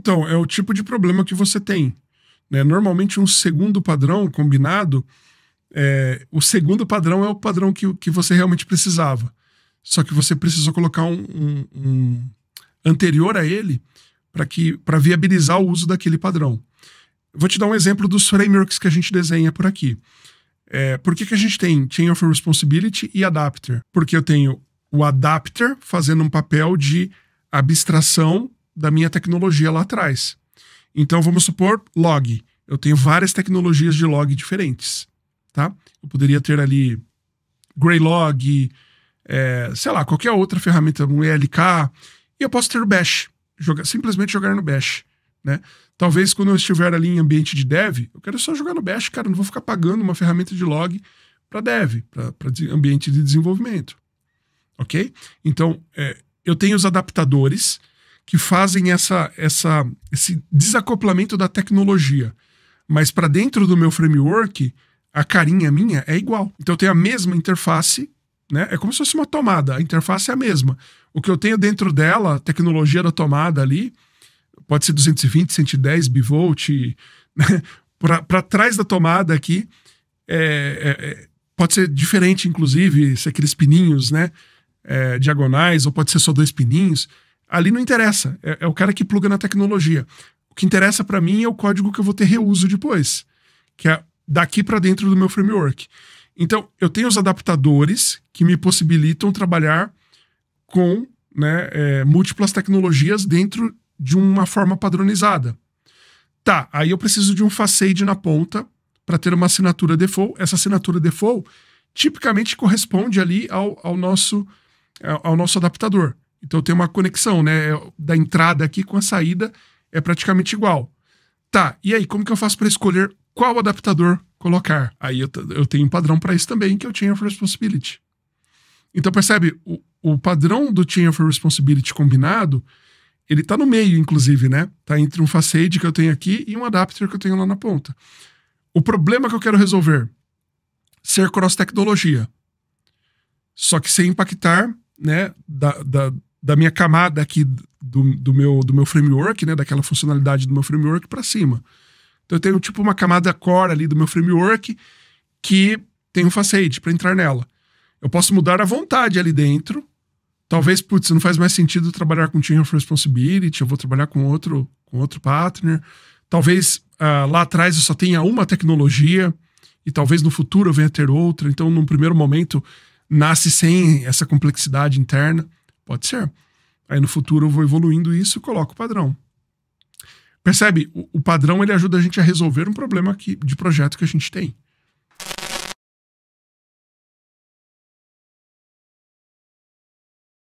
Então, é o tipo de problema que você tem. Né? Normalmente, um segundo padrão combinado, é, o segundo padrão é o padrão que, que você realmente precisava. Só que você precisou colocar um, um, um anterior a ele para que para viabilizar o uso daquele padrão. Vou te dar um exemplo dos frameworks que a gente desenha por aqui. É, por que, que a gente tem Chain of Responsibility e Adapter? Porque eu tenho o adapter fazendo um papel de abstração da minha tecnologia lá atrás. Então vamos supor log. Eu tenho várias tecnologias de log diferentes, tá? Eu poderia ter ali Greylog, é, sei lá, qualquer outra ferramenta, um ELK, e eu posso ter o Bash, jogar, simplesmente jogar no Bash, né? Talvez quando eu estiver ali em ambiente de dev, eu quero só jogar no Bash, cara, não vou ficar pagando uma ferramenta de log para dev, para ambiente de desenvolvimento, ok? Então, é, eu tenho os adaptadores que fazem essa, essa, esse desacoplamento da tecnologia. Mas para dentro do meu framework, a carinha minha é igual. Então eu tenho a mesma interface, né? É como se fosse uma tomada, a interface é a mesma. O que eu tenho dentro dela, a tecnologia da tomada ali, pode ser 220, 110 bivolt, né? para trás da tomada aqui, é, é, é, pode ser diferente, inclusive, se é aqueles pininhos, né? É, diagonais, ou pode ser só dois pininhos. Ali não interessa. É, é o cara que pluga na tecnologia. O que interessa para mim é o código que eu vou ter reuso depois, que é daqui para dentro do meu framework. Então, eu tenho os adaptadores que me possibilitam trabalhar com né, é, múltiplas tecnologias dentro de uma forma padronizada. Tá, aí eu preciso de um facade na ponta para ter uma assinatura default. Essa assinatura default tipicamente corresponde ali ao, ao, nosso, ao nosso adaptador. Então tem uma conexão, né? É, da entrada aqui com a saída é praticamente igual. Tá, e aí, como que eu faço para escolher qual adaptador colocar? Aí eu, eu tenho um padrão para isso também, que é o Chain of Responsibility. Então percebe, o, o padrão do Chain of Responsibility combinado, ele está no meio, inclusive, né? Tá entre um facade que eu tenho aqui e um adapter que eu tenho lá na ponta. O problema que eu quero resolver, ser cross-tecnologia. Só que sem impactar né, da, da, da minha camada aqui do, do, meu, do meu framework, né? Daquela funcionalidade do meu framework para cima. Então eu tenho tipo uma camada core ali do meu framework que tem um facade para entrar nela. Eu posso mudar à vontade ali dentro. Talvez, putz, não faz mais sentido trabalhar com Team of Responsibility, eu vou trabalhar com outro, com outro partner. Talvez uh, lá atrás eu só tenha uma tecnologia e talvez no futuro eu venha ter outra. Então, num primeiro momento, nasce sem essa complexidade interna. Pode ser. Aí no futuro eu vou evoluindo isso e coloco o padrão. Percebe? O, o padrão ele ajuda a gente a resolver um problema que, de projeto que a gente tem.